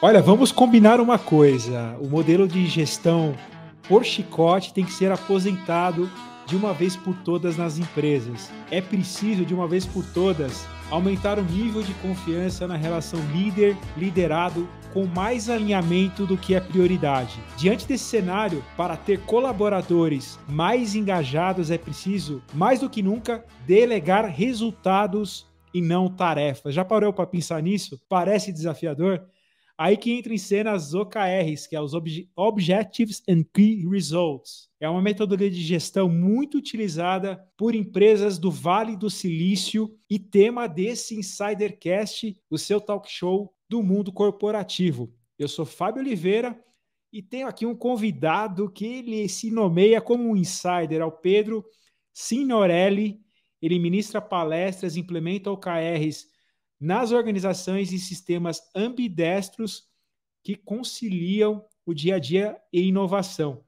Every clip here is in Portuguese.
Olha, vamos combinar uma coisa: o modelo de gestão por chicote tem que ser aposentado de uma vez por todas nas empresas. É preciso, de uma vez por todas, aumentar o nível de confiança na relação líder-liderado com mais alinhamento do que é prioridade. Diante desse cenário, para ter colaboradores mais engajados, é preciso, mais do que nunca, delegar resultados e não tarefas. Já parou para pensar nisso? Parece desafiador? Aí que entra em cena as OKRs, que é os Objectives and Key Results. É uma metodologia de gestão muito utilizada por empresas do Vale do Silício e tema desse Insidercast, o seu talk show do mundo corporativo. Eu sou Fábio Oliveira e tenho aqui um convidado que ele se nomeia como um insider, ao é Pedro Signorelli. Ele ministra palestras, implementa OKRs nas organizações e sistemas ambidestros que conciliam o dia a dia e inovação.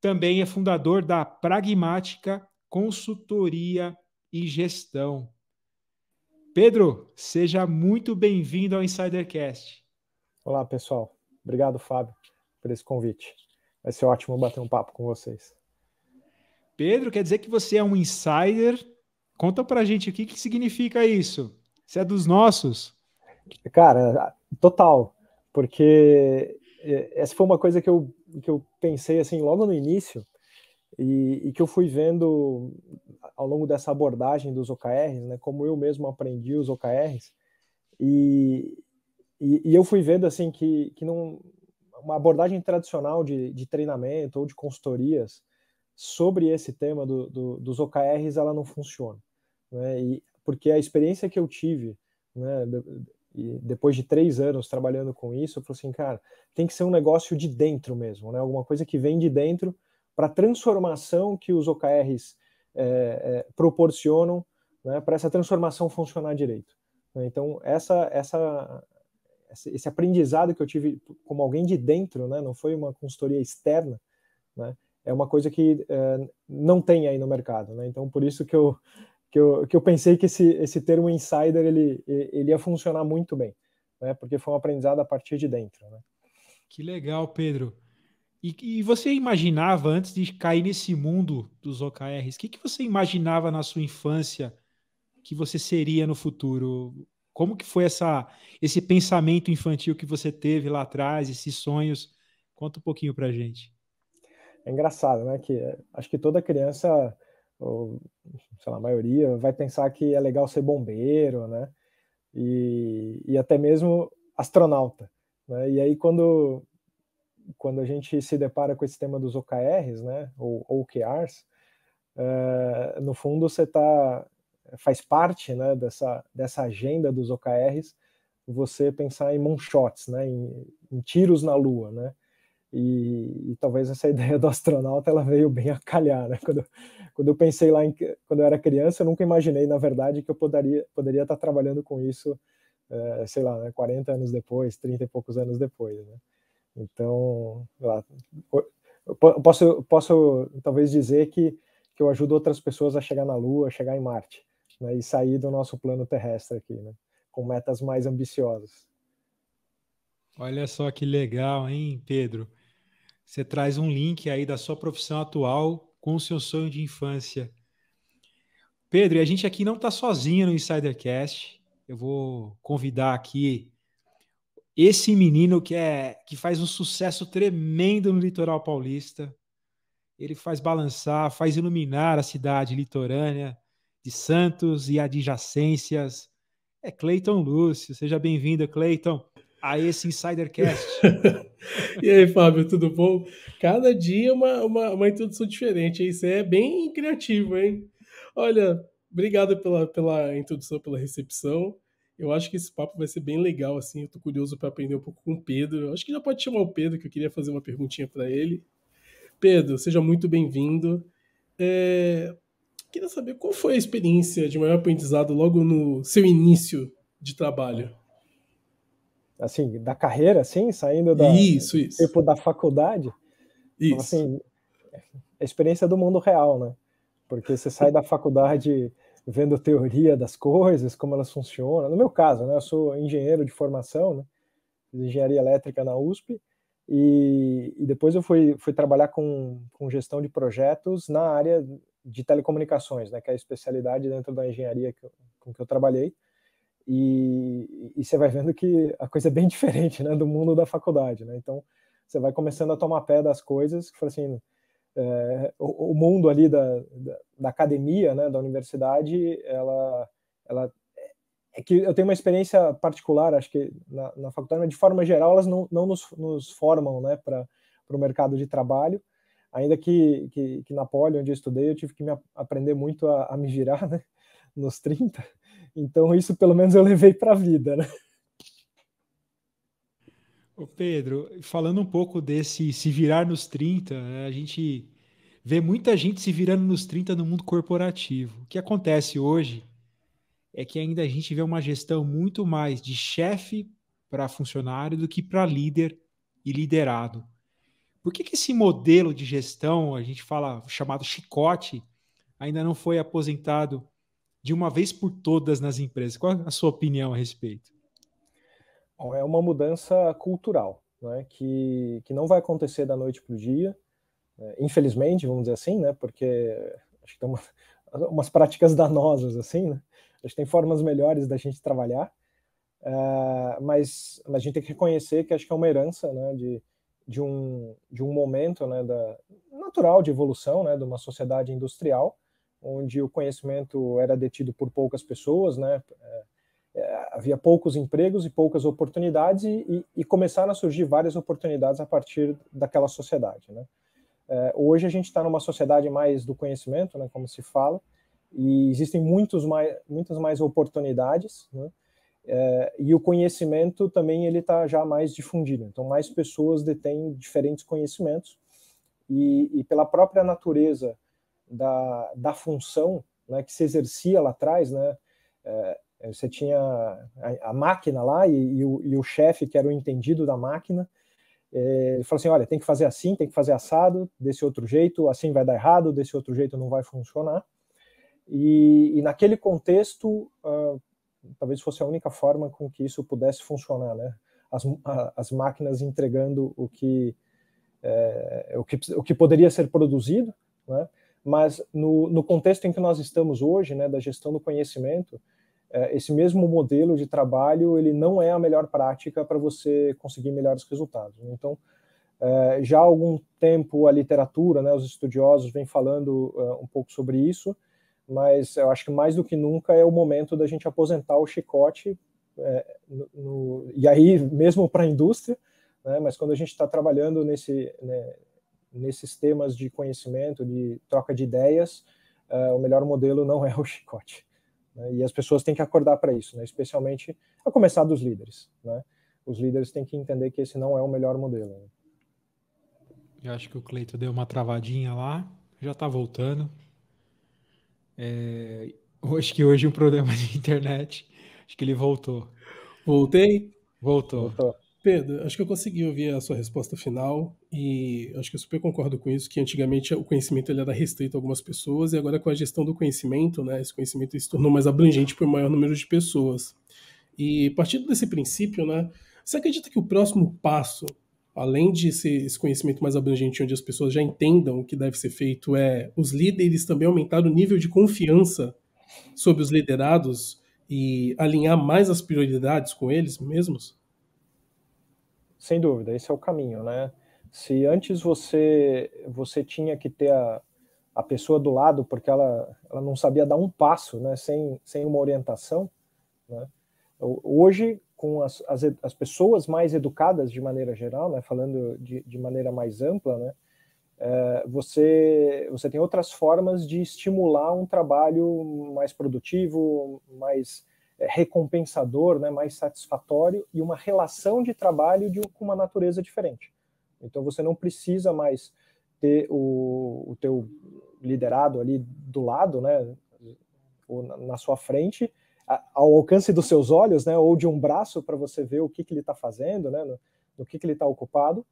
Também é fundador da Pragmática Consultoria e Gestão. Pedro, seja muito bem-vindo ao Insidercast. Olá, pessoal. Obrigado, Fábio, por esse convite. Vai ser ótimo bater um papo com vocês. Pedro, quer dizer que você é um insider? Conta a gente o que, que significa isso. Você é dos nossos? Cara, total. Porque é, essa foi uma coisa que eu, que eu pensei assim logo no início e, e que eu fui vendo ao longo dessa abordagem dos OKRs, né? Como eu mesmo aprendi os OKRs e, e, e eu fui vendo assim que, que não uma abordagem tradicional de, de treinamento ou de consultorias sobre esse tema do, do, dos OKRs ela não funciona. Né? E porque a experiência que eu tive, né, e depois de três anos trabalhando com isso, eu falei assim, cara, tem que ser um negócio de dentro mesmo, né? Alguma coisa que vem de dentro para a transformação que os OKRs é, eh, é, eh, proporcionam, né? Para essa transformação funcionar direito. Né, então essa essa esse aprendizado que eu tive como alguém de dentro, né? Não foi uma consultoria externa, né? É uma coisa que é, não tem aí no mercado, né? Então por isso que eu que eu, que eu pensei que esse, esse termo insider ele, ele ia funcionar muito bem, né? porque foi um aprendizado a partir de dentro. Né? Que legal, Pedro. E, e, você imaginava, antes de cair nesse mundo dos OKRs, o que, que você imaginava na sua infância que você seria no futuro? Como que foi essa, esse pensamento infantil que você teve lá atrás, esses sonhos? Conta um pouquinho para gente. É engraçado, né? Que é, acho que toda criança ou sei lá, a maioria, vai pensar que é legal ser bombeiro, né? E, e até mesmo astronauta. Né? E aí, quando, quando a gente se depara com esse tema dos OKRs, né? Ou OKRs, uh, eh, no fundo você tá, faz parte né, dessa, dessa agenda dos OKRs você pensar em moonshots, né? Em, em tiros na lua, né? E, e, talvez essa ideia do astronauta ela veio bem a calhar. Né? Quando, quando eu pensei lá, em, quando eu era criança, eu nunca imaginei, na verdade, que eu poderia, poderia estar trabalhando com isso, é, sei lá, né, 40 anos depois, 30 e poucos anos depois. Né? Então, lá, eu posso, posso talvez dizer que, que eu ajudo outras pessoas a chegar na Lua, a chegar em Marte, né, e sair do nosso plano terrestre aqui, né, com metas mais ambiciosas. Olha só que legal, hein, Pedro? Você traz um link aí da sua profissão atual com o seu sonho de infância. Pedro, e a gente aqui não está sozinho no Insidercast. Eu vou convidar aqui esse menino que é que faz um sucesso tremendo no litoral paulista. Ele faz balançar, faz iluminar a cidade litorânea de Santos e adjacências. É Cleiton Lúcio. Seja bem-vindo, Cleiton, a esse Insidercast. E aí, Fábio, tudo bom? Cada dia uma, uma, uma introdução diferente. Isso é bem criativo, hein? Olha, obrigado pela, pela introdução, pela recepção. Eu acho que esse papo vai ser bem legal, assim. Eu tô curioso para aprender um pouco com o Pedro. Eu acho que já pode chamar o Pedro, que eu queria fazer uma perguntinha para ele. Pedro, seja muito bem-vindo. É... Queria saber qual foi a experiência de maior aprendizado logo no seu início de trabalho assim, da carreira, assim, saindo da, isso, isso. Tipo, da faculdade. Então, isso. Então, assim, é a experiência do mundo real, né? Porque você sai da faculdade vendo teoria das coisas, como elas funcionam. No meu caso, né? Eu sou engenheiro de formação, né? Fiz engenharia elétrica na USP. E, e, depois eu fui, fui trabalhar com, com gestão de projetos na área de telecomunicações, né, que é a especialidade dentro da engenharia que eu, com que eu trabalhei. E, e, você vai vendo que a coisa é bem diferente né, do mundo da faculdade. Né? Então, você vai começando a tomar pé das coisas, que assim, é, o, o, mundo ali da, da, da, academia, né, da universidade, ela, ela é que eu tenho uma experiência particular, acho que na, na faculdade, mas de forma geral, elas não, não nos, nos formam né, para o mercado de trabalho, ainda que, que, que, na Poli, onde eu estudei, eu tive que me aprender muito a, a me girar né, nos 30, então, isso pelo menos eu levei para a vida, né? Ô Pedro, falando um pouco desse se virar nos 30, né, a gente vê muita gente se virando nos 30 no mundo corporativo. O que acontece hoje é que ainda a gente vê uma gestão muito mais de chefe para funcionário do que para líder e liderado. Por que, que esse modelo de gestão, a gente fala chamado chicote, ainda não foi aposentado de uma vez por todas nas empresas? Qual a sua opinião a respeito? Bom, é uma mudança cultural, né, que, que não vai acontecer da noite para o dia, né, infelizmente, vamos dizer assim, né, porque acho que tem uma, umas práticas danosas, assim, né? acho que tem formas melhores da gente trabalhar, uh, mas, mas a gente tem que reconhecer que acho que é uma herança né, de, de, um, de um momento né, da, natural de evolução né, de uma sociedade industrial, onde o conhecimento era detido por poucas pessoas, né? É, é, havia poucos empregos e poucas oportunidades e, e, começaram a surgir várias oportunidades a partir daquela sociedade, né? É, hoje a gente está numa sociedade mais do conhecimento, né, como se fala, e existem muitos mais, muitas mais oportunidades, né? e o conhecimento também ele está já mais difundido, então mais pessoas detêm diferentes conhecimentos e, e pela própria natureza da, da função né, que se exercia lá atrás, né? É, você tinha a, a máquina lá e, e o, e o chefe, que era o entendido da máquina, é, ele falou assim: olha, tem que fazer assim, tem que fazer assado, desse outro jeito, assim vai dar errado, desse outro jeito não vai funcionar. E, e naquele contexto, uh, talvez fosse a única forma com que isso pudesse funcionar, né? As, as máquinas entregando o que, é, o que, o que poderia ser produzido, né? mas no, no contexto em que nós estamos hoje, né, da gestão do conhecimento, é, esse mesmo modelo de trabalho ele não é a melhor prática para você conseguir melhores resultados. Então, é, já há algum tempo a literatura, né, os estudiosos vêm falando é, um pouco sobre isso, mas eu acho que mais do que nunca é o momento da gente aposentar o chicote, é, no, no, e aí mesmo para a indústria, né, mas quando a gente está trabalhando nesse, né, nesses temas de conhecimento, de troca de ideias, uh, o melhor modelo não é o chicote. Né? E as pessoas têm que acordar para isso, né? especialmente a começar dos líderes. Né? Os líderes têm que entender que esse não é o melhor modelo. Né? Eu acho que o Cleito deu uma travadinha lá, já está voltando. É, acho que hoje um problema de internet. Acho que ele voltou. Voltei? Voltou. Voltou. Pedro, acho que eu consegui ouvir a sua resposta final e acho que eu super concordo com isso, que antigamente o conhecimento ele era restrito a algumas pessoas e agora com a gestão do conhecimento, né, esse conhecimento se tornou mais abrangente para o maior número de pessoas. E partindo desse princípio, né, você acredita que o próximo passo, além de esse conhecimento mais abrangente onde as pessoas já entendam o que deve ser feito, é os líderes também aumentar o nível de confiança sobre os liderados e alinhar mais as prioridades com eles mesmos? Sem dúvida, esse é o caminho, né? Se antes você você tinha que ter a, a pessoa do lado porque ela, ela não sabia dar um passo, né? Sem, sem uma orientação, né? Hoje, com as, as, as pessoas mais educadas de maneira geral, né? Falando de, de maneira mais ampla, né? É, você, você tem outras formas de estimular um trabalho mais produtivo, mais é, recompensador, né, mais satisfatório e uma relação de trabalho de, com uma natureza diferente. Então você não precisa mais ter o, o teu liderado ali do lado, né, ou na sua frente, ao alcance dos seus olhos, né, ou de um braço para você ver o que, que ele está fazendo, né, no, no que, que ele está ocupado,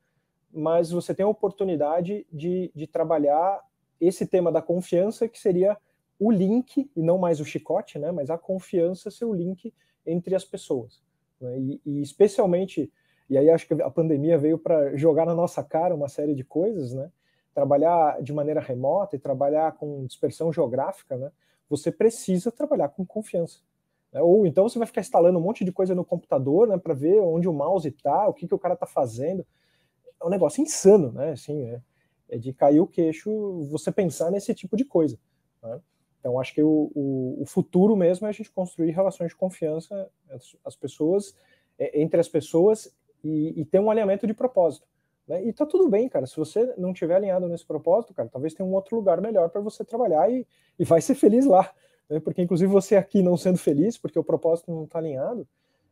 mas você tem a oportunidade de, de trabalhar esse tema da confiança que seria o link, e não mais o chicote, né, mas a confiança ser o link entre as pessoas. Né, e, e, especialmente, e aí acho que a pandemia veio para jogar na nossa cara uma série de coisas, né? Trabalhar de maneira remota e trabalhar com dispersão geográfica, né? Você precisa trabalhar com confiança. Né, ou então você vai ficar instalando um monte de coisa no computador, né? Para ver onde o mouse está, o que, que o cara está fazendo. É um negócio insano, né? Assim, é, é de cair o queixo você pensar nesse tipo de coisa. Né? Então, acho que o, o, o, futuro mesmo é a gente construir relações de confiança as, as pessoas, é, entre as pessoas e, e, ter um alinhamento de propósito. Né? E tá tudo bem, cara. Se você não tiver alinhado nesse propósito, cara, talvez tenha um outro lugar melhor para você trabalhar e, e vai ser feliz lá. Né? Porque, inclusive, você aqui não sendo feliz, porque o propósito não está alinhado,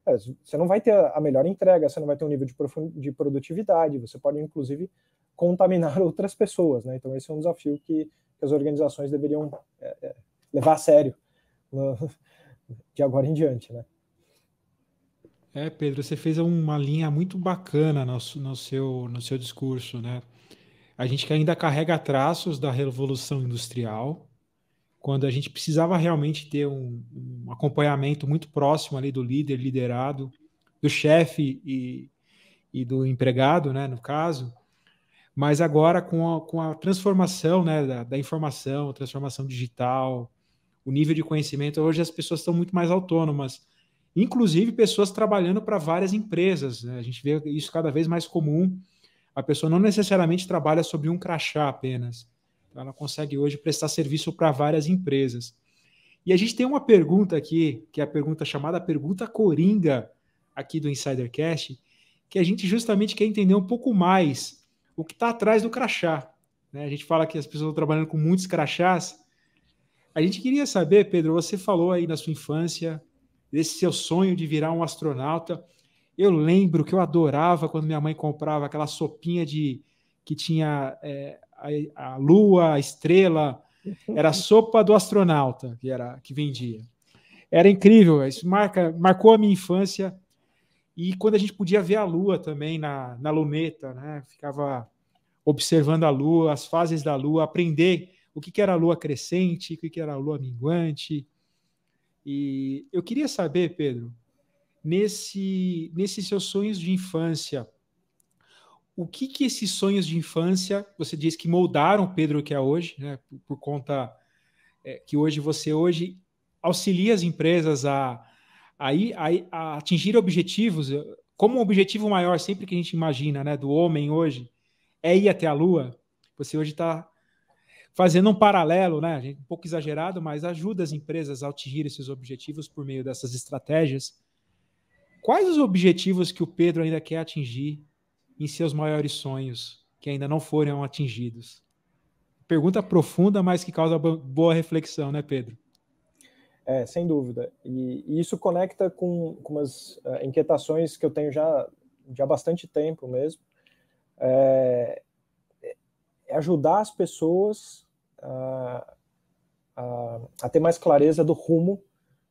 é, você não vai ter a melhor entrega, você não vai ter um nível de, de produtividade, você pode, inclusive, contaminar outras pessoas. Né? Então, esse é um desafio que que as organizações deveriam é, é, levar a sério de agora em diante, né? É, Pedro, você fez uma linha muito bacana no, no, seu, no seu discurso, né? A gente que ainda carrega traços da Revolução Industrial, quando a gente precisava realmente ter um, um acompanhamento muito próximo ali do líder, liderado, do chefe e, e do empregado, né, no caso, mas agora, com a, com a transformação né, da, da informação, transformação digital, o nível de conhecimento, hoje as pessoas estão muito mais autônomas. Inclusive, pessoas trabalhando para várias empresas. Né? A gente vê isso cada vez mais comum. A pessoa não necessariamente trabalha sobre um crachá apenas. Então, ela consegue hoje prestar serviço para várias empresas. E a gente tem uma pergunta aqui, que é a pergunta chamada Pergunta Coringa, aqui do Insidercast, que a gente justamente quer entender um pouco mais o que está atrás do crachá. Né? A gente fala que as pessoas estão trabalhando com muitos crachás. A gente queria saber, Pedro, você falou aí na sua infância, desse seu sonho de virar um astronauta. Eu lembro que eu adorava quando minha mãe comprava aquela sopinha de que tinha é, a, a, lua, a estrela. Era a sopa do astronauta que era que vendia. Era incrível, isso marca, marcou a minha infância e quando a gente podia ver a lua também na, na luneta, né? Ficava observando a lua, as fases da lua, aprender o que, que era a lua crescente, o que, que era a lua minguante. E eu queria saber, Pedro, nesse, nesses seus sonhos de infância, o que que esses sonhos de infância, você diz que moldaram o Pedro que é hoje, né? Por, por conta é, que hoje você hoje auxilia as empresas a aí, aí atingir objetivos, como um objetivo maior sempre que a gente imagina, né, do homem hoje, é ir até a Lua, você hoje está fazendo um paralelo, né, um pouco exagerado, mas ajuda as empresas a atingir esses objetivos por meio dessas estratégias. Quais os objetivos que o Pedro ainda quer atingir em seus maiores sonhos, que ainda não foram atingidos? Pergunta profunda, mas que causa boa reflexão, né, Pedro? É, sem dúvida. E, e isso conecta com, com umas uh, inquietações que eu tenho já, já há bastante tempo mesmo. É, é, é ajudar as pessoas a, a, a, ter mais clareza do rumo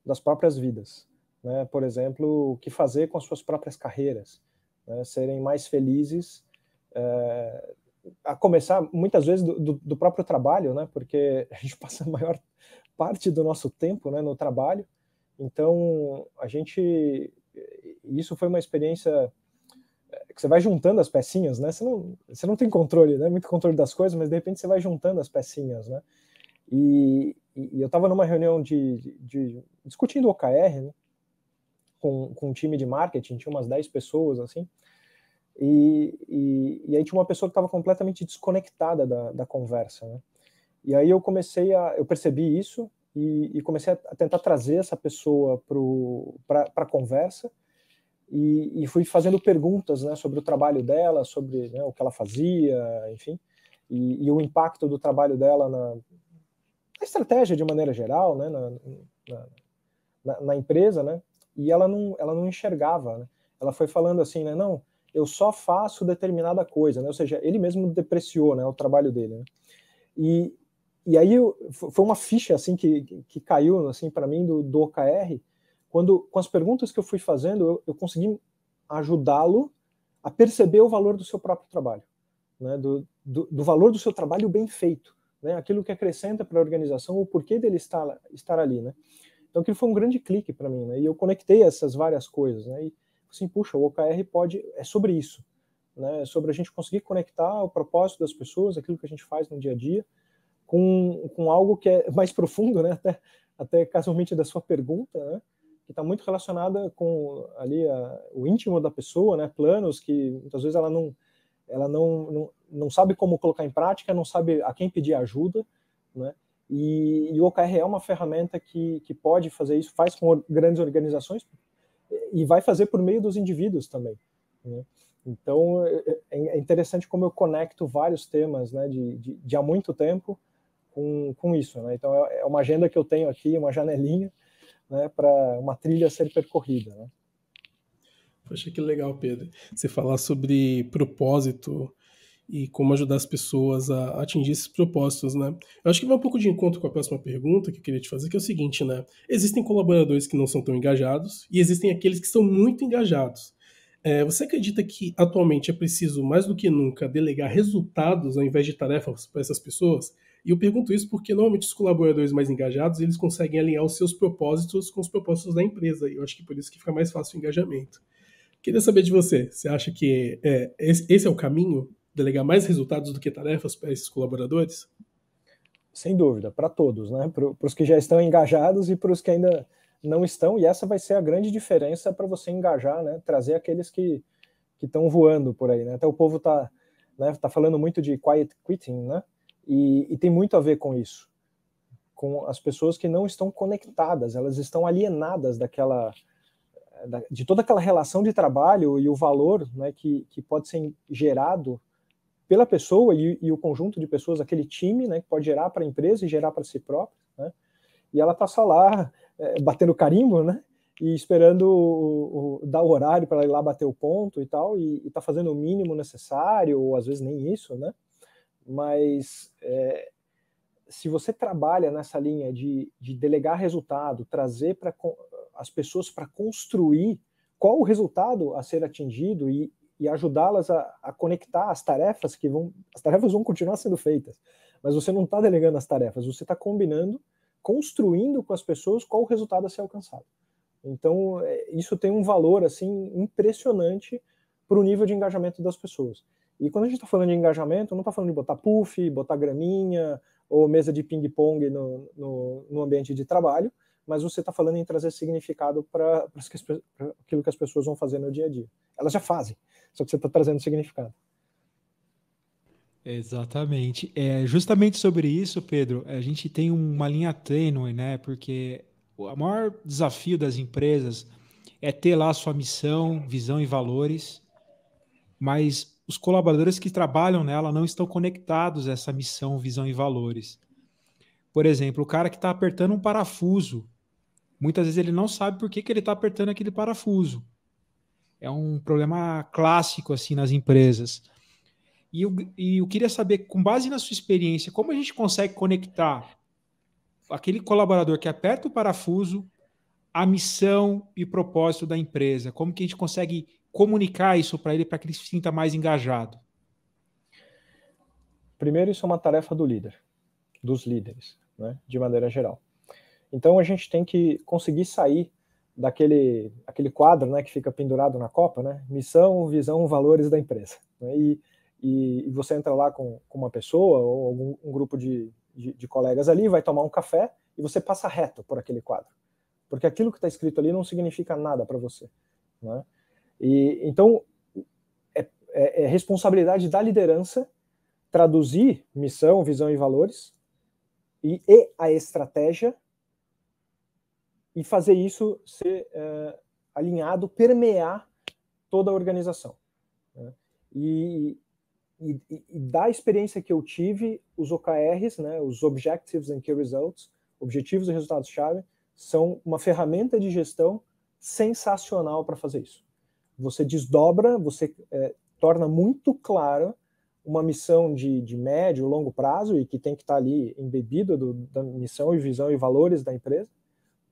das próprias vidas. Né? Por exemplo, o que fazer com as suas próprias carreiras, né? serem mais felizes, é, a começar muitas vezes do, do, do, próprio trabalho, né? porque a gente passa a maior parte do nosso tempo né, no trabalho. Então, a gente. Isso foi uma experiência eh, que você vai juntando as pecinhas, né? Você não, você não tem controle, né? Muito controle das coisas, mas de repente você vai juntando as pecinhas, né? E, e eu estava numa reunião de, de, de discutindo o OKR né? com, com um time de marketing, tinha umas 10 pessoas assim. E, e, e aí tinha uma pessoa que estava completamente desconectada da, da conversa, né? E aí eu comecei a, eu percebi isso e, e comecei a tentar trazer essa pessoa para a conversa e, e, fui fazendo perguntas né, sobre o trabalho dela, sobre né, o que ela fazia, enfim, e, e o impacto do trabalho dela na, na estratégia de maneira geral, né, na, na, na, empresa, né? E ela não, ela não enxergava, né? Ela foi falando assim, né? Não, eu só faço determinada coisa, né? Ou seja, ele mesmo depreciou, né, o trabalho dele, né? E, e aí foi uma ficha assim que, que caiu assim para mim do, do OKR, quando com as perguntas que eu fui fazendo, eu, eu consegui ajudá-lo a perceber o valor do seu próprio trabalho, né? do, do, do valor do seu trabalho bem feito, né? aquilo que acrescenta para a organização, o porquê dele estar, estar ali. Né? Então aquilo foi um grande clique para mim, né? e eu conectei essas várias coisas. Né? E assim, puxa, o OKR pode, é sobre isso, né? É sobre a gente conseguir conectar o propósito das pessoas, aquilo que a gente faz no dia a dia, com, com algo que é mais profundo, né? até, até casualmente da sua pergunta, né? que está muito relacionada com ali a, o íntimo da pessoa, né? planos que muitas vezes ela não ela não, não, não sabe como colocar em prática, não sabe a quem pedir ajuda, né? E, e, o OKR é uma ferramenta que, que pode fazer isso, faz com grandes organizações e vai fazer por meio dos indivíduos também. Né? Então, é, é, é, interessante como eu conecto vários temas né, de, de, de há muito tempo com, com isso. Né? Então, é, é uma agenda que eu tenho aqui, uma janelinha, né, para uma trilha ser percorrida. Né? Poxa, que legal, Pedro. Você falar sobre propósito e como ajudar as pessoas a atingir esses propósitos, né? Eu acho que vai um pouco de encontro com a próxima pergunta que eu queria te fazer, que é o seguinte, né? Existem colaboradores que não são tão engajados e existem aqueles que são muito engajados. É, você acredita que atualmente é preciso, mais do que nunca, delegar resultados ao invés de tarefas para essas pessoas? E eu pergunto isso porque normalmente os colaboradores mais engajados, eles conseguem alinhar os seus propósitos com os propósitos da empresa, e eu acho que por isso que fica mais fácil o engajamento. Queria saber de você, você acha que é, esse é o caminho? Delegar mais resultados do que tarefas para esses colaboradores? Sem dúvida, para todos, né? Para os que já estão engajados e para os que ainda não estão, e essa vai ser a grande diferença para você engajar, né? Trazer aqueles que estão voando por aí, né? Até o povo está né, tá falando muito de quiet quitting, né? E, e tem muito a ver com isso, com as pessoas que não estão conectadas, elas estão alienadas daquela, da, de toda aquela relação de trabalho e o valor né, que, que pode ser gerado pela pessoa e, e, o conjunto de pessoas, aquele time, né, que pode gerar para a empresa e gerar para si próprio, né? E ela está só lá é, batendo carimbo, né? E esperando o, o, dar o horário para ir lá bater o ponto e tal, e está fazendo o mínimo necessário, ou às vezes nem isso, né? mas é, se você trabalha nessa linha de, de delegar resultado, trazer para as pessoas para construir qual o resultado a ser atingido e, e ajudá-las a, a, conectar as tarefas que vão. As tarefas vão continuar sendo feitas, mas você não está delegando as tarefas, você está combinando, construindo com as pessoas qual o resultado a ser alcançado. Então, é, isso tem um valor assim impressionante para o nível de engajamento das pessoas. E quando a gente está falando de engajamento, não está falando de botar puff, botar graminha ou mesa de ping-pong no, no, no, ambiente de trabalho, mas você está falando em trazer significado para aquilo que as pessoas vão fazer no dia a dia. Elas já fazem, só que você está trazendo significado. Exatamente. É, justamente sobre isso, Pedro, a gente tem uma linha tênue, né? Porque o maior desafio das empresas é ter lá sua missão, visão e valores, mas os colaboradores que trabalham nela não estão conectados a essa missão, visão e valores. Por exemplo, o cara que está apertando um parafuso, muitas vezes ele não sabe por que, que ele está apertando aquele parafuso. É um problema clássico assim nas empresas. E eu, e eu queria saber, com base na sua experiência, como a gente consegue conectar aquele colaborador que aperta o parafuso à missão e propósito da empresa? Como que a gente consegue comunicar isso para ele para que ele se sinta mais engajado? Primeiro, isso é uma tarefa do líder, dos líderes, né, de maneira geral. Então, a gente tem que conseguir sair daquele aquele quadro né, que fica pendurado na Copa, né, missão, visão, valores da empresa. Né, e, e, você entra lá com, com uma pessoa ou algum, um grupo de, de, de colegas ali, vai tomar um café e você passa reto por aquele quadro. Porque aquilo que está escrito ali não significa nada para você. Né? E então é, é, é responsabilidade da liderança traduzir missão, visão e valores e, e a estratégia e fazer isso ser é, alinhado, permear toda a organização. Né? E, e, e, da experiência que eu tive, os OKRs, né, os Objectives and Key Results, objetivos e resultados-chave, são uma ferramenta de gestão sensacional para fazer isso você desdobra, você é, torna muito clara uma missão de, de médio, longo prazo e que tem que estar tá ali embebida do, da missão e visão e valores da empresa,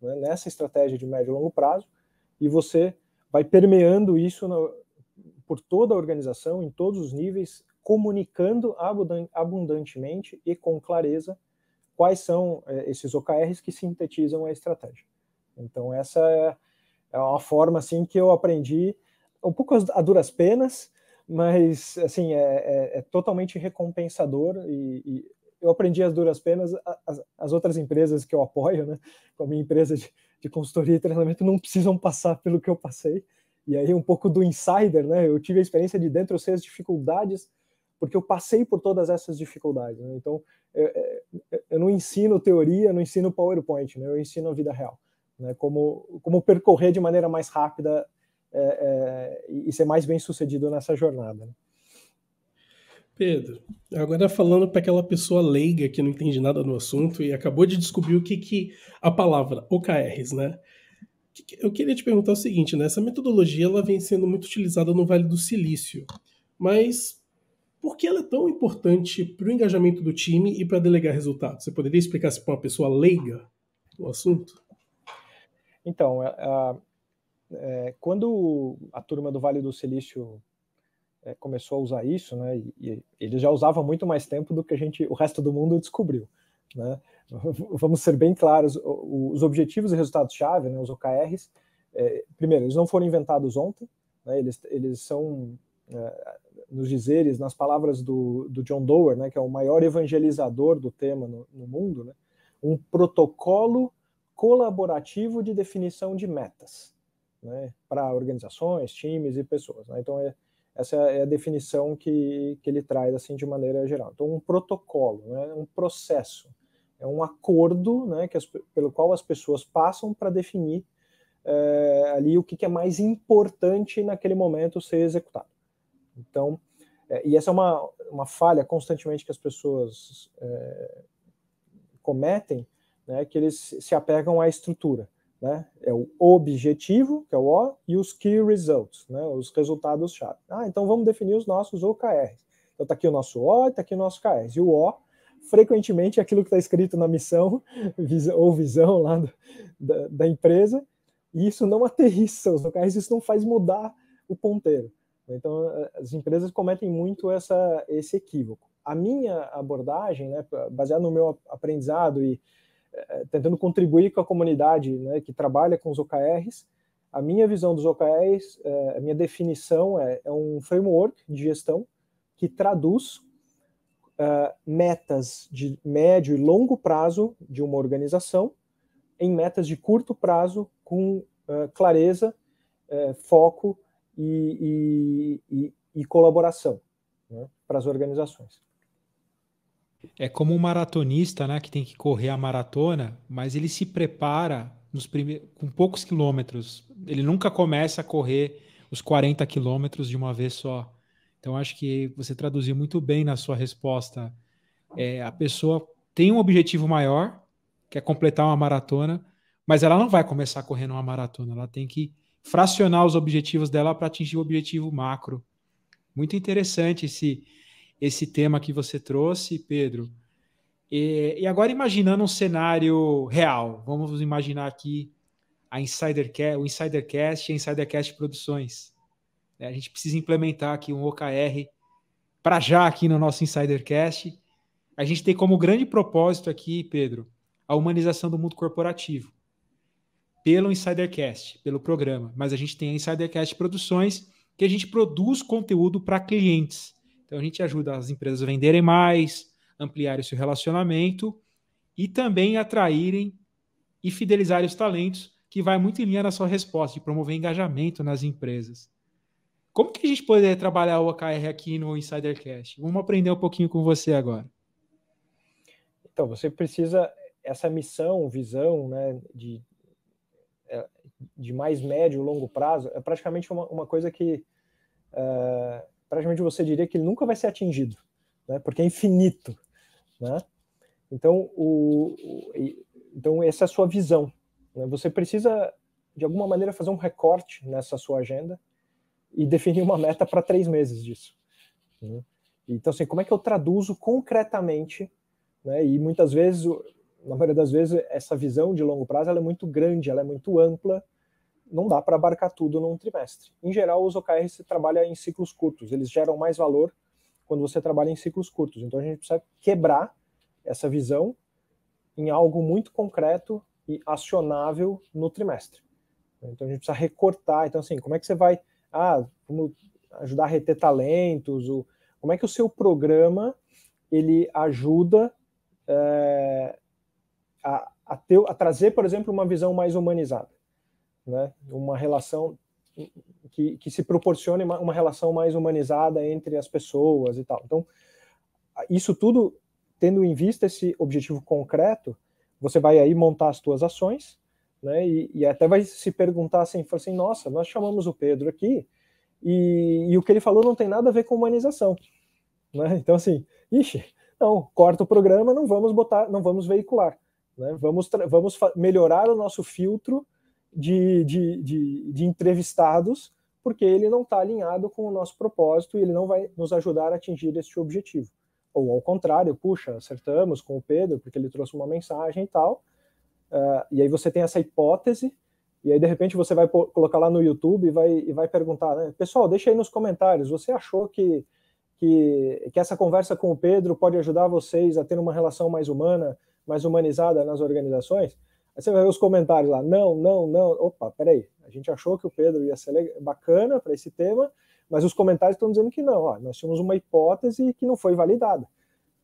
né, nessa estratégia de médio e longo prazo, e você vai permeando isso por toda a organização, em todos os níveis, comunicando abundantemente e com clareza quais são é, esses OKRs que sintetizam a estratégia. Então, essa é, é uma forma assim que eu aprendi um pouco a duras penas, mas assim é, é, é totalmente recompensador e, e, eu aprendi as duras penas as, as, outras empresas que eu apoio, né? Com a minha empresa de, de consultoria e treinamento não precisam passar pelo que eu passei. E aí um pouco do insider, né? Eu tive a experiência de dentro ser as dificuldades porque eu passei por todas essas dificuldades. Né? Então, eu, é, é, eu, não ensino teoria, não ensino PowerPoint, né? eu ensino a vida real, né? como, como percorrer de maneira mais rápida é, é, e ser mais bem sucedido nessa jornada. Né? Pedro, agora falando para aquela pessoa leiga que não entende nada no assunto e acabou de descobrir o que, que a palavra OKRs, né? Eu queria te perguntar o seguinte, né? Essa metodologia ela vem sendo muito utilizada no Vale do Silício, mas por que ela é tão importante para o engajamento do time e para delegar resultados? Você poderia explicar isso para uma pessoa leiga o assunto? Então, a, é, quando a turma do Vale do Silício é, começou a usar isso, né, e, e ele já usava muito mais tempo do que a gente, o resto do mundo descobriu. Né? Vamos ser bem claros, os objetivos e resultados-chave, né, os OKRs, é, primeiro, eles não foram inventados ontem, né, eles, eles são, é, nos dizeres, nas palavras do, do John Doerr, né, que é o maior evangelizador do tema no, no mundo, né, um protocolo colaborativo de definição de metas né, para organizações, times e pessoas. Né? Então, é, essa é a definição que, que ele traz assim de maneira geral. Então, um protocolo, né, um processo, é um acordo né, que as, pelo qual as pessoas passam para definir é, ali o que, que, é mais importante naquele momento ser executado. Então, é, e essa é uma, uma falha constantemente que as pessoas é, cometem, né, que eles se apegam à estrutura. Né? É o objetivo, que é o O, e os key results, né? os resultados-chave. Ah, então vamos definir os nossos OKRs. Então está aqui o nosso O e está aqui o nosso KRs. E o O, frequentemente, é aquilo que está escrito na missão ou visão lá do, da, da, empresa, e isso não aterrissa os OKRs, isso não faz mudar o ponteiro. Então, as empresas cometem muito essa, esse equívoco. A minha abordagem, né, baseada no meu aprendizado e eh, tentando contribuir com a comunidade né, que trabalha com os OKRs. A minha visão dos OKRs, é, eh, a minha definição é, é, um framework de gestão que traduz eh, metas de médio e longo prazo de uma organização em metas de curto prazo com clareza, foco e, e, e, e colaboração né, para as organizações é como um maratonista, né, que tem que correr a maratona, mas ele se prepara nos primeiros, com poucos quilômetros. Ele nunca começa a correr os 40 quilômetros de uma vez só. Então acho que você traduziu muito bem na sua resposta. É, a pessoa tem um objetivo maior, que é completar uma maratona, mas ela não vai começar correndo uma maratona. Ela tem que fracionar os objetivos dela para atingir o objetivo macro. Muito interessante esse esse tema que você trouxe, Pedro. E, e, agora imaginando um cenário real, vamos imaginar aqui a Insidercast, o Insidercast e a Insidercast Produções. É, a gente precisa implementar aqui um OKR para já aqui no nosso Insidercast. A gente tem como grande propósito aqui, Pedro, a humanização do mundo corporativo pelo Insidercast, pelo programa. Mas a gente tem a Insidercast Produções, que a gente produz conteúdo para clientes. Então a gente ajuda as empresas a venderem mais, ampliarem seu relacionamento e também atraírem e fidelizarem os talentos, que vai muito em linha na sua resposta de promover engajamento nas empresas. Como que a gente poderia trabalhar o OKR aqui no Insidercast? Vamos aprender um pouquinho com você agora. Então, você precisa essa missão, visão, né, de, é, de mais médio, longo prazo, é praticamente uma, uma coisa que uh, praticamente você diria que ele nunca vai ser atingido, né? porque é infinito. Né? Então, o, o, então, essa é a sua visão. Né? Você precisa, de alguma maneira, fazer um recorte nessa sua agenda e definir uma meta para três meses disso. Né? Então, assim, como é que eu traduzo concretamente? Né? E muitas vezes, na maioria das vezes, essa visão de longo prazo ela é muito grande, ela é muito ampla, não dá para abarcar tudo num trimestre. Em geral, os OKRs se trabalha em ciclos curtos, eles geram mais valor quando você trabalha em ciclos curtos. Então a gente precisa quebrar essa visão em algo muito concreto e acionável no trimestre. Então a gente precisa recortar. Então assim, como é que você vai ah, ajudar a reter talentos? O, como é que o seu programa ele ajuda é, a, a, ter, a trazer, por exemplo, uma visão mais humanizada? né? Uma relação que, que se proporcione uma relação mais humanizada entre as pessoas e tal. Então, isso tudo tendo em vista esse objetivo concreto, você vai aí montar as suas ações, né? E, e, até vai se perguntar assim, assim, nossa, nós chamamos o Pedro aqui e, e o que ele falou não tem nada a ver com humanização, né? Então assim, ixi, não, corta o programa, não vamos botar, não vamos veicular, né? Vamos vamos melhorar o nosso filtro de, de, de, de entrevistados, porque ele não está alinhado com o nosso propósito e ele não vai nos ajudar a atingir este objetivo. Ou ao contrário, puxa, acertamos com o Pedro porque ele trouxe uma mensagem e tal. Uh, e aí você tem essa hipótese, e aí de repente você vai colocar lá no YouTube e vai, e vai perguntar, né? Pessoal, deixa aí nos comentários, você achou que, que, que essa conversa com o Pedro pode ajudar vocês a ter uma relação mais humana, mais humanizada nas organizações? Aí você vai ver os comentários lá, não, não, não, opa, peraí, a gente achou que o Pedro ia ser bacana para esse tema, mas os comentários estão dizendo que não, ó, nós tínhamos uma hipótese que não foi validada,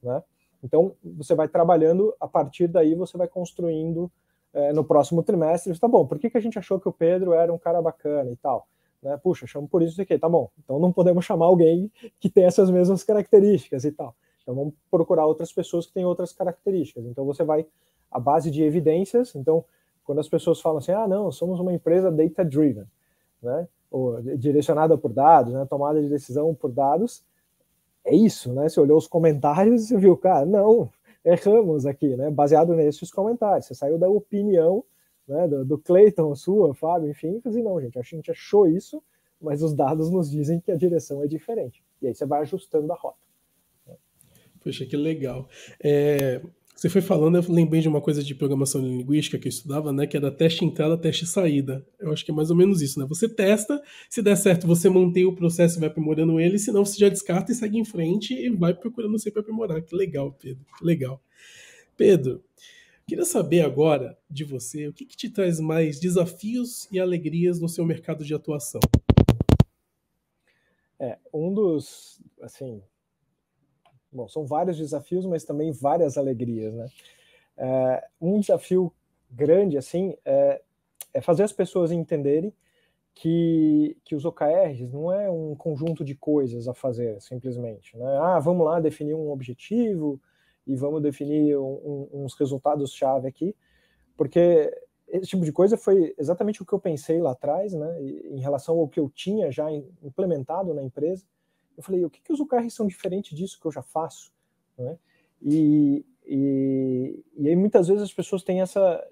né? Então, você vai trabalhando, a partir daí você vai construindo é, no próximo trimestre, tá bom, por que, que a gente achou que o Pedro era um cara bacana e tal? Né? Puxa, chamo por isso e quê? tá bom, então não podemos chamar alguém que tem essas mesmas características e tal. Então vamos procurar outras pessoas que têm outras características. Então você vai a base de evidências. Então, quando as pessoas falam assim, ah, não, somos uma empresa data-driven, né? Ou direcionada por dados, né? Tomada de decisão por dados. É isso, né? Você olhou os comentários e viu, cara, não, erramos aqui, né? Baseado nesses comentários. Você saiu da opinião né, do, do Clayton, sua, Fábio, enfim, e assim, não, gente, a gente achou isso, mas os dados nos dizem que a direção é diferente. E aí você vai ajustando a rota. Poxa, que legal. É, você foi falando, eu lembrei de uma coisa de programação linguística que eu estudava, né? Que era teste entrada, teste saída. Eu acho que é mais ou menos isso, né? Você testa, se der certo, você mantém o processo e vai aprimorando ele, senão você já descarta e segue em frente e vai procurando sempre aprimorar. Que legal, Pedro. Que legal. Pedro, queria saber agora de você o que, que te traz mais desafios e alegrias no seu mercado de atuação. É, um dos, assim, Bom, são vários desafios, mas também várias alegrias, né? É, um desafio grande, assim, é, é, fazer as pessoas entenderem que, que os OKRs não é um conjunto de coisas a fazer, simplesmente. Né? Ah, vamos lá definir um objetivo e vamos definir um, um, uns resultados-chave aqui, porque esse tipo de coisa foi exatamente o que eu pensei lá atrás, né, em relação ao que eu tinha já implementado na empresa, eu falei, o que, que os OKRs são diferentes disso que eu já faço? É? E, e, e aí muitas vezes as pessoas têm essa...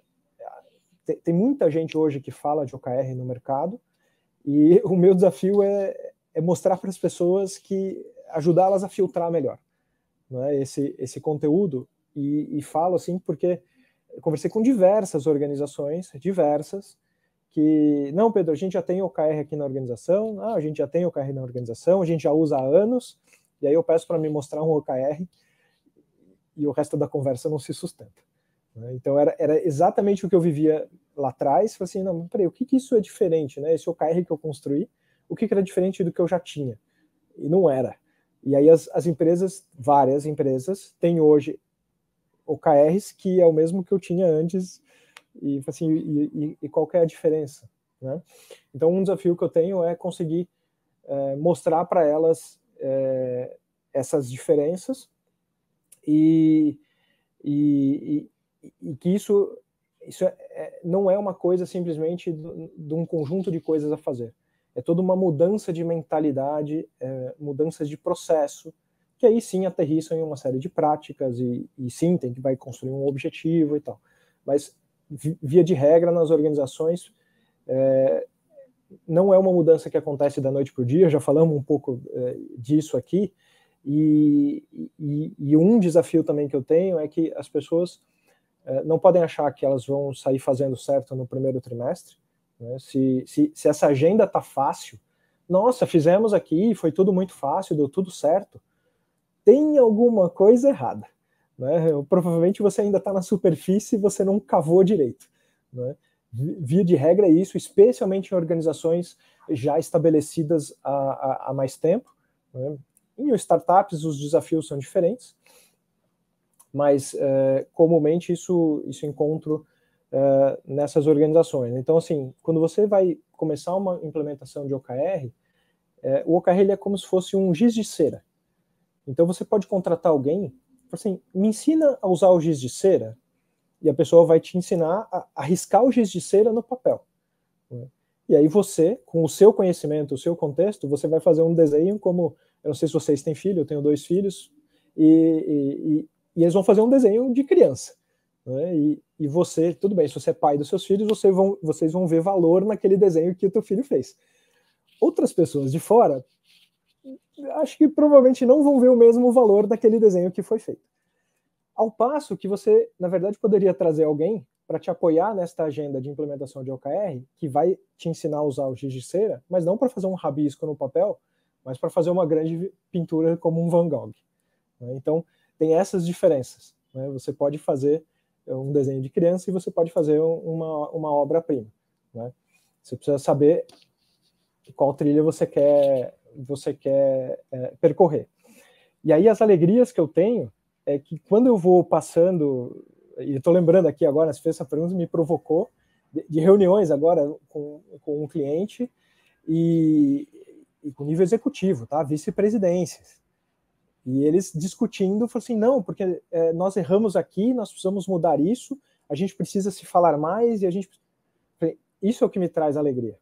Tem, tem muita gente hoje que fala de OKR no mercado, e o meu desafio é, é mostrar para as pessoas que ajudá-las a filtrar melhor é esse, esse conteúdo. E, e falo assim porque eu conversei com diversas organizações, diversas, que, não, Pedro, a gente já tem OKR aqui na organização, ah, a gente já tem OKR na organização, a gente já usa há anos, e aí eu peço para me mostrar um OKR e o resto da conversa não se sustenta. Né? Então era, era exatamente o que eu vivia lá atrás, falei assim, não, peraí, o que, que isso é diferente, né? Esse é OKR que eu construí, o que, que era diferente do que eu já tinha? E não era. E aí as, as empresas, várias empresas, têm hoje OKRs que é o mesmo que eu tinha antes e assim e, e, qual é a diferença, né? Então um desafio que eu tenho é conseguir é, mostrar para elas é, essas diferenças e, e, e, que isso isso é, é, não é uma coisa simplesmente de um conjunto de coisas a fazer. É toda uma mudança de mentalidade, é, mudanças de processo, que aí sim aterrissam em uma série de práticas e, e sim tem que vai construir um objetivo e tal. Mas via de regra, nas organizações, é, não é uma mudança que acontece da noite para o dia, já falamos um pouco é, disso aqui, e, e, e, um desafio também que eu tenho é que as pessoas é, não podem achar que elas vão sair fazendo certo no primeiro trimestre. Né? Se, se, se essa agenda está fácil, nossa, fizemos aqui, foi tudo muito fácil, deu tudo certo. Tem alguma coisa errada. Né? Provavelmente você ainda está na superfície e você não cavou direito. Né? Via de regra é isso, especialmente em organizações já estabelecidas há, há, há mais tempo. Né? Em startups os desafios são diferentes, mas é, comumente isso, isso encontro é, nessas organizações. Então, assim, quando você vai começar uma implementação de OKR, é, o OKR é como se fosse um giz de cera. Então, você pode contratar alguém Tipo assim, me ensina a usar o giz de cera, e a pessoa vai te ensinar a riscar o giz de cera no papel. Né? E aí você, com o seu conhecimento, o seu contexto, você vai fazer um desenho como, eu não sei se vocês têm filho, eu tenho dois filhos, e, e, e eles vão fazer um desenho de criança. Né? E, e, você, tudo bem, se você é pai dos seus filhos, você vão, vocês vão ver valor naquele desenho que o teu filho fez. Outras pessoas de fora acho que provavelmente não vão ver o mesmo valor daquele desenho que foi feito. Ao passo que você, na verdade, poderia trazer alguém para te apoiar nesta agenda de implementação de OKR, que vai te ensinar a usar o giz de cera, mas não para fazer um rabisco no papel, mas para fazer uma grande pintura como um Van Gogh. Né? Então, tem essas diferenças. Né? Você pode fazer eh, um desenho de criança e você pode fazer uma, uma obra-prima. Né? Você precisa saber qual trilha você quer você quer é, percorrer. E aí as alegrias que eu tenho é que quando eu vou passando, e estou lembrando aqui agora, se fez essa pergunta, me provocou, de, de reuniões agora com, com um cliente e, e com nível executivo, tá? Vice-presidências. E eles discutindo, falou assim, não, porque é, nós erramos aqui, nós precisamos mudar isso, a gente precisa se falar mais e a gente... Isso é o que me traz alegria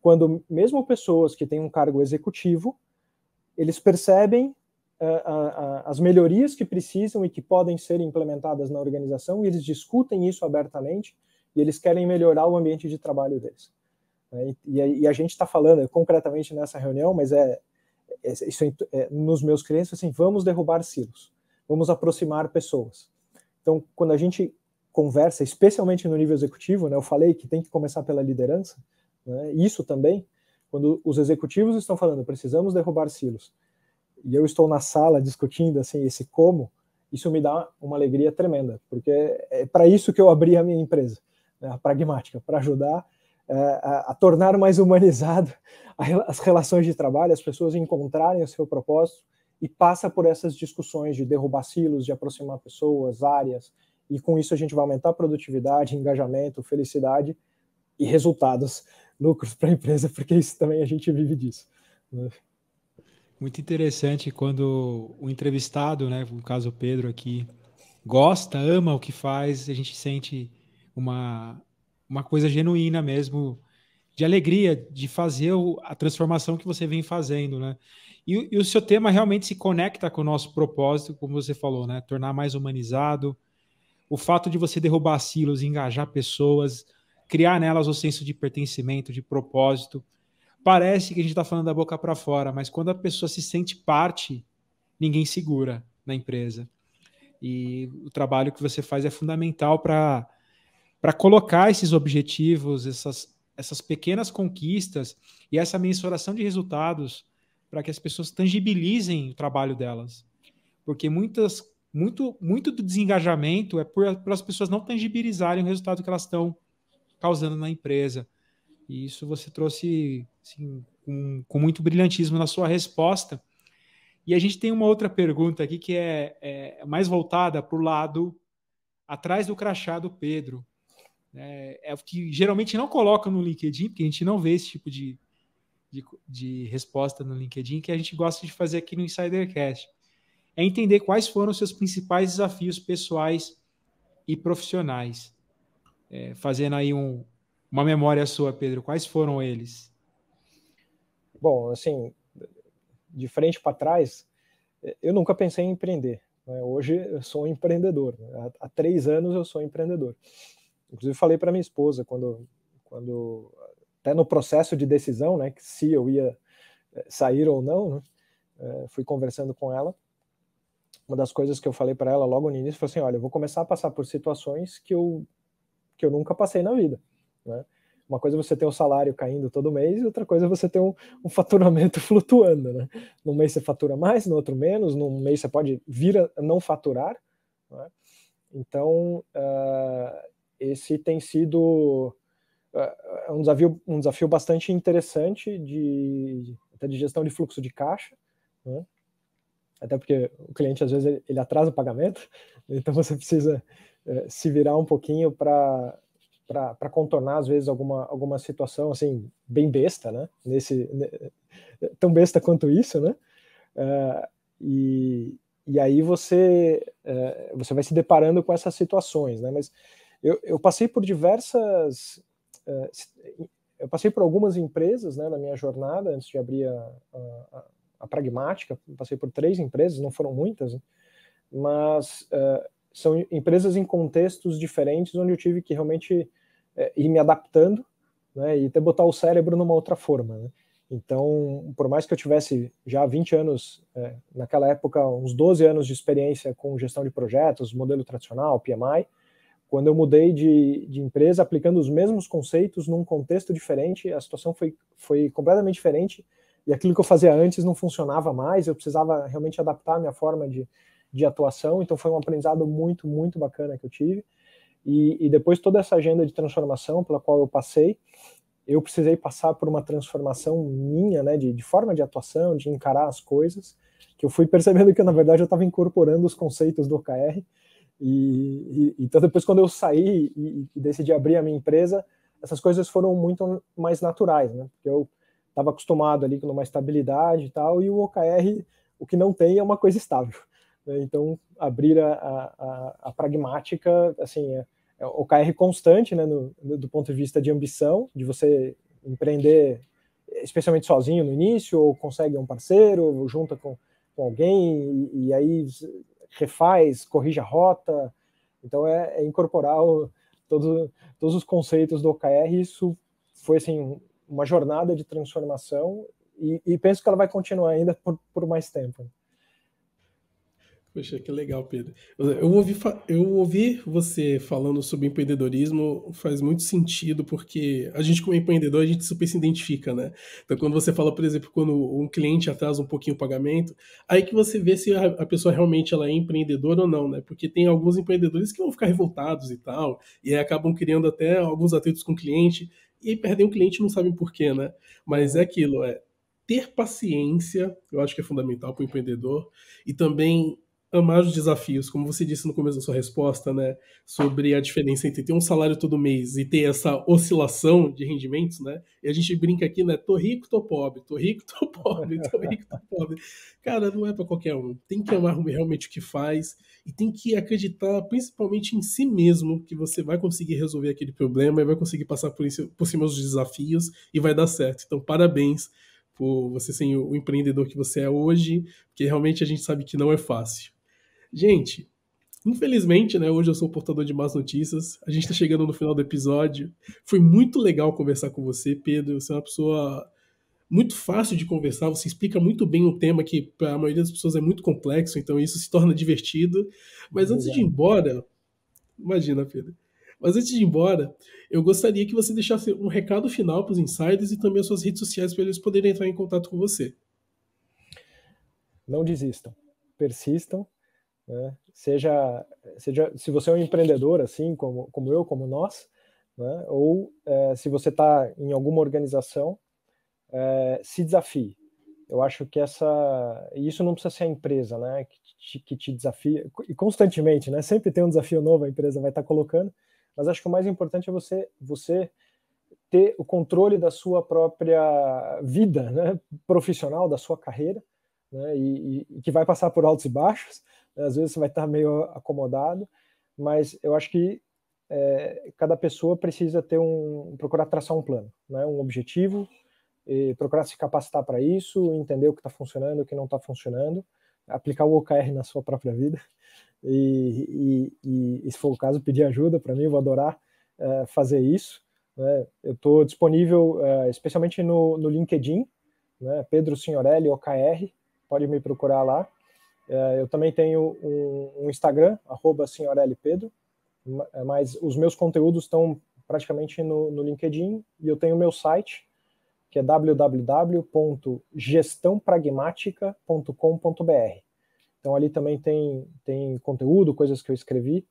quando mesmo pessoas que têm um cargo executivo, eles percebem uh, uh, as melhorias que precisam e que podem ser implementadas na organização, e eles discutem isso abertamente, e eles querem melhorar o ambiente de trabalho deles. Né, e, e a, gente está falando concretamente nessa reunião, mas é, é isso é, é, nos meus clientes assim, vamos derrubar silos, vamos aproximar pessoas. Então, quando a gente conversa, especialmente no nível executivo, né, eu falei que tem que começar pela liderança, né? Isso também, quando os executivos estão falando, precisamos derrubar silos, e eu estou na sala discutindo assim esse como, isso me dá uma alegria tremenda, porque é para isso que eu abri a minha empresa, né? a pragmática, para ajudar eh, a, a, tornar mais humanizado as relações de trabalho, as pessoas encontrarem o seu propósito e passa por essas discussões de derrubar silos, de aproximar pessoas, áreas, e com isso a gente vai aumentar a produtividade, engajamento, felicidade e resultados lucros para a empresa, porque isso também a gente vive disso. Muito interessante quando o entrevistado, né, no caso o Pedro aqui, gosta, ama o que faz, a gente sente uma, uma coisa genuína mesmo, de alegria de fazer a transformação que você vem fazendo, né? E, e, o seu tema realmente se conecta com o nosso propósito, como você falou, né? Tornar mais humanizado, o fato de você derrubar silos, engajar pessoas, criar nelas o senso de pertencimento, de propósito. Parece que a gente está falando da boca para fora, mas quando a pessoa se sente parte, ninguém segura na empresa. E o trabalho que você faz é fundamental para colocar esses objetivos, essas, essas pequenas conquistas e essa mensuração de resultados para que as pessoas tangibilizem o trabalho delas. Porque muitas, muito, muito do desengajamento é por, por as pessoas não tangibilizarem o resultado que elas estão causando na empresa. E isso você trouxe assim, com muito brilhantismo na sua resposta. E a gente tem uma outra pergunta aqui que é, é mais voltada para o lado atrás do crachá do Pedro. É, é o que geralmente não coloca no LinkedIn, porque a gente não vê esse tipo de, de, de, resposta no LinkedIn, que a gente gosta de fazer aqui no Insidercast. É entender quais foram os seus principais desafios pessoais e profissionais é, fazendo aí um, uma memória sua, Pedro, quais foram eles? Bom, assim, de frente para trás, é, eu nunca pensei em empreender. Né? Hoje eu sou um empreendedor. Né? Há, há, três anos eu sou um empreendedor. Inclusive falei para minha esposa quando, quando até no processo de decisão, né, que se eu ia é, sair ou não, né? É, fui conversando com ela. Uma das coisas que eu falei para ela logo no início foi assim: olha, eu vou começar a passar por situações que eu que eu nunca passei na vida. Né? Uma coisa é você ter um salário caindo todo mês, e outra coisa é você ter um, um faturamento flutuando. Né? Num mês você fatura mais, no outro menos, num mês você pode vir a não faturar. Né? Então, uh, esse tem sido uh, um, desafio, um desafio bastante interessante de, até de gestão de fluxo de caixa. Né? Até porque o cliente, às vezes, ele, ele atrasa o pagamento, então você precisa é, se virar um pouquinho para para contornar às vezes alguma, alguma situação assim bem besta, né? Nesse né, tão besta quanto isso, né? Uh, e, e aí você uh, você vai se deparando com essas situações, né? Mas eu, eu passei por diversas uh, eu passei por algumas empresas né, na minha jornada antes de abrir a, a, a pragmática, passei por três empresas, não foram muitas, né? mas são empresas em contextos diferentes onde eu tive que realmente é, ir me adaptando né, e até botar o cérebro numa outra forma. Né? Então, por mais que eu tivesse já 20 anos, é, naquela época, uns 12 anos de experiência com gestão de projetos, modelo tradicional, PMI, quando eu mudei de, de empresa, aplicando os mesmos conceitos num contexto diferente, a situação foi, foi completamente diferente e aquilo que eu fazia antes não funcionava mais, eu precisava realmente adaptar a minha forma de, de atuação. Então foi um aprendizado muito, muito bacana que eu tive. E, e depois toda essa agenda de transformação pela qual eu passei, eu precisei passar por uma transformação minha, né, de, de forma de atuação, de encarar as coisas, que eu fui percebendo que na verdade eu estava incorporando os conceitos do OKR. E, e, então depois quando eu saí e, e, decidi abrir a minha empresa, essas coisas foram muito mais naturais, né? Porque eu estava acostumado ali com uma estabilidade e tal, e o OKR, o que não tem é uma coisa estável. Né? Então, abrir a, a, a pragmática, assim, é, é o KR constante, né, no, do ponto de vista de ambição, de você empreender, especialmente sozinho no início, ou consegue um parceiro, ou junta com, com alguém, e, e aí refaz, corrige a rota. Então, é, é incorporar o, todo, todos os conceitos do OKR. Isso foi, assim, uma jornada de transformação, e, e penso que ela vai continuar ainda por, por mais tempo. Poxa, que legal, Pedro. Eu ouvi, eu ouvi você falando sobre empreendedorismo, faz muito sentido, porque a gente, como empreendedor, a gente super se identifica, né? Então, quando você fala, por exemplo, quando um cliente atrasa um pouquinho o pagamento, aí que você vê se a, pessoa realmente ela é empreendedora ou não, né? Porque tem alguns empreendedores que vão ficar revoltados e tal, e acabam criando até alguns atritos com o cliente, e aí perdem o cliente não sabem porquê, né? Mas é aquilo, é. Ter paciência, eu acho que é fundamental para o empreendedor, e também amar os desafios, como você disse no começo da sua resposta, né, sobre a diferença entre ter um salário todo mês e ter essa oscilação de rendimentos, né? E a gente brinca aqui, né, tô rico, tô pobre, tô rico, tô pobre, tô rico, tô pobre. Cara, não é para qualquer um. Tem que amar realmente o que faz e tem que acreditar principalmente em si mesmo que você vai conseguir resolver aquele problema e vai conseguir passar por, isso, por cima dos desafios e vai dar certo. Então, parabéns por você ser o empreendedor que você é hoje, porque realmente a gente sabe que não é fácil. Gente, Infelizmente, né, hoje eu sou portador de más notícias. A gente está chegando no final do episódio. Foi muito legal conversar com você, Pedro. Você é uma pessoa muito fácil de conversar. Você explica muito bem um tema que para a maioria das pessoas é muito complexo, então isso se torna divertido. Mas antes de ir embora, imagina, Pedro. Mas antes de ir embora, eu gostaria que você deixasse um recado final para os insiders e também as suas redes sociais para eles poderem entrar em contato com você. Não desistam, persistam né? Seja, seja se você é um empreendedor, assim como, como eu, como nós, né? ou é, se você está em alguma organização, é, se desafie. Eu acho que essa isso não precisa ser a empresa, né, que te, que te desafia e constantemente, né? Sempre tem um desafio novo a empresa vai estar tá colocando, mas acho que o mais importante é você você ter o controle da sua própria vida, né, profissional, da sua carreira, né, e, e, que vai passar por altos e baixos. Né, às vezes você vai estar meio acomodado, mas eu acho que é, cada pessoa precisa ter um procurar traçar um plano, né, um objetivo, procurar se capacitar para isso, entender o que está funcionando, o que não está funcionando, aplicar o OKR na sua própria vida e, e, e se for o caso pedir ajuda para mim, eu vou adorar é, fazer isso. Né? Eu estou disponível, é, especialmente no, no LinkedIn, né? Pedro Signorelli OKR pode me procurar lá. É, eu também tenho um, um Instagram, arroba Pedro, é, mas os meus conteúdos estão praticamente no, no LinkedIn e eu tenho o meu site, que é www.gestãopragmática.com.br. Então ali também tem, tem conteúdo, coisas que eu escrevi,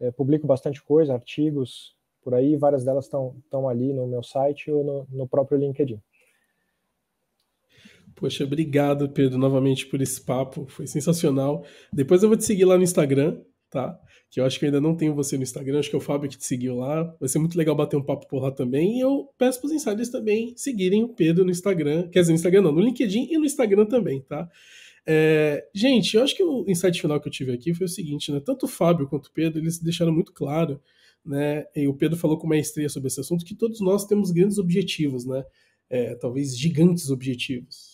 é, publico bastante coisa, artigos por aí, várias delas estão ali no meu site ou no, no próprio LinkedIn. Poxa, obrigado, Pedro, novamente por esse papo. Foi sensacional. Depois eu vou te seguir lá no Instagram, tá? Que eu acho que eu ainda não tenho você no Instagram, acho que é o Fábio que te seguiu lá. Vai ser muito legal bater um papo por lá também. E eu peço para os insiders também seguirem o Pedro no Instagram. Quer dizer, no Instagram não, no LinkedIn e no Instagram também, tá? É, gente, eu acho que o insight final que eu tive aqui foi o seguinte, né? Tanto o Fábio quanto o Pedro, eles deixaram muito claro, né? E o Pedro falou com maestria sobre esse assunto, que todos nós temos grandes objetivos, né? É, talvez gigantes objetivos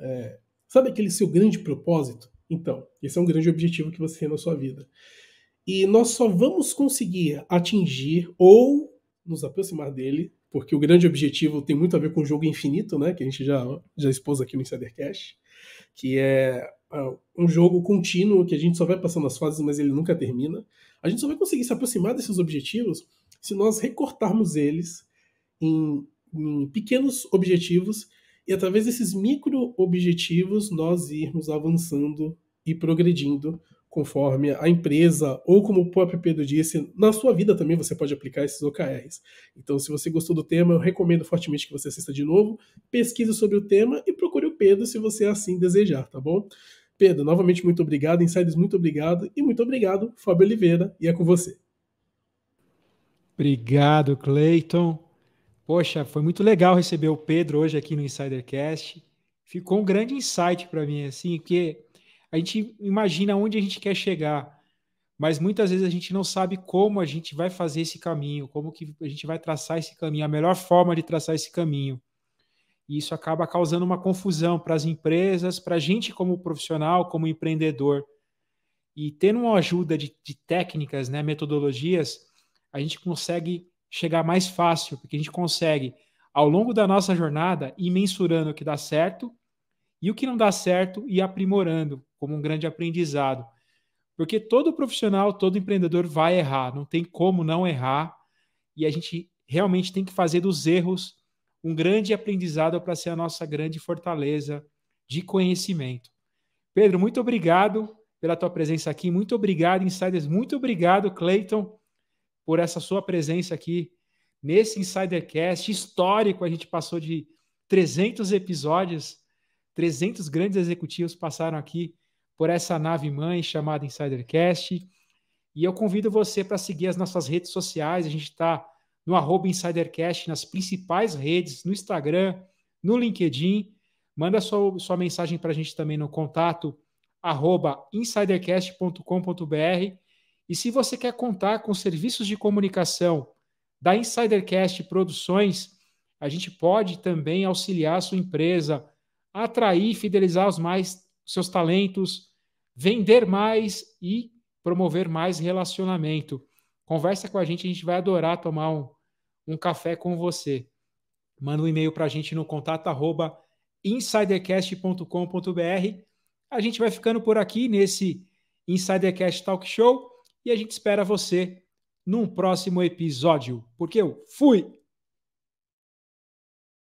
é, sabe aquele seu grande propósito? Então, esse é um grande objetivo que você tem na sua vida. E nós só vamos conseguir atingir ou nos aproximar dele, porque o grande objetivo tem muito a ver com o jogo infinito, né? Que a gente já, já expôs aqui no Insidercast, que é ah, um jogo contínuo que a gente só vai passando as fases, mas ele nunca termina. A gente só vai conseguir se aproximar desses objetivos se nós recortarmos eles em, em pequenos objetivos e através desses micro objetivos nós irmos avançando e progredindo conforme a empresa ou como o próprio Pedro disse, na sua vida também você pode aplicar esses OKRs. Então, se você gostou do tema, eu recomendo fortemente que você assista de novo, pesquise sobre o tema e procure o Pedro se você assim desejar, tá bom? Pedro, novamente muito obrigado, Insiders, muito obrigado e muito obrigado, Fábio Oliveira, e é com você. Obrigado, Cleiton. Poxa, foi muito legal receber o Pedro hoje aqui no Insidercast. Ficou um grande insight para mim, assim, que a gente imagina onde a gente quer chegar, mas muitas vezes a gente não sabe como a gente vai fazer esse caminho, como que a gente vai traçar esse caminho, a melhor forma de traçar esse caminho. E isso acaba causando uma confusão para as empresas, para a gente como profissional, como empreendedor. E tendo uma ajuda de, de técnicas, né, metodologias, a gente consegue chegar mais fácil, porque a gente consegue, ao longo da nossa jornada, ir mensurando o que dá certo e o que não dá certo e aprimorando como um grande aprendizado. Porque todo profissional, todo empreendedor vai errar, não tem como não errar, e a gente realmente tem que fazer dos erros um grande aprendizado para ser a nossa grande fortaleza de conhecimento. Pedro, muito obrigado pela tua presença aqui, muito obrigado, Insiders, muito obrigado, Clayton por essa sua presença aqui nesse Insidercast histórico. A gente passou de 300 episódios, 300 grandes executivos passaram aqui por essa nave mãe chamada Insidercast. E eu convido você para seguir as nossas redes sociais. A gente está no arroba Insidercast, nas principais redes, no Instagram, no LinkedIn. Manda sua, sua mensagem para a gente também no contato arroba insidercast.com.br e se você quer contar com serviços de comunicação da Insidercast Produções, a gente pode também auxiliar a sua empresa a atrair, fidelizar os mais seus talentos, vender mais e promover mais relacionamento. Conversa com a gente, a gente vai adorar tomar um, um café com você. Manda um e-mail para a gente no contato insidercast.com.br. A gente vai ficando por aqui nesse Insidercast Talk Show e a gente espera você num próximo episódio, porque eu fui!